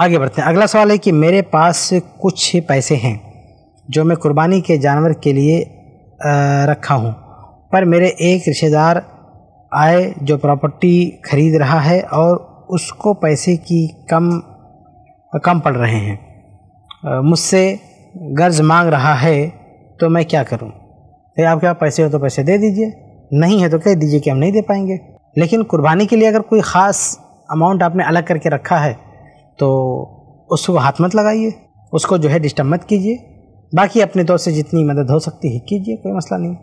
आगे बढ़ते हैं अगला सवाल है कि मेरे पास कुछ पैसे हैं जो मैं कुर्बानी के जानवर के लिए रखा हूँ पर मेरे एक रिश्तेदार आए जो प्रॉपर्टी खरीद रहा है और उसको पैसे की कम कम पड़ रहे हैं मुझसे गर्ज मांग रहा है तो मैं क्या करूं? भाई तो आपके पास पैसे हो तो पैसे दे दीजिए नहीं है तो कह दीजिए कि हम नहीं दे पाएंगे लेकिन कुर्बानी के लिए अगर कोई ख़ास अमाउंट आपने अलग करके रखा है तो उसको हाथ मत लगाइए उसको जो है डिस्टर्ब मत कीजिए बाकी अपने तौर से जितनी मदद हो सकती है कीजिए कोई मसला नहीं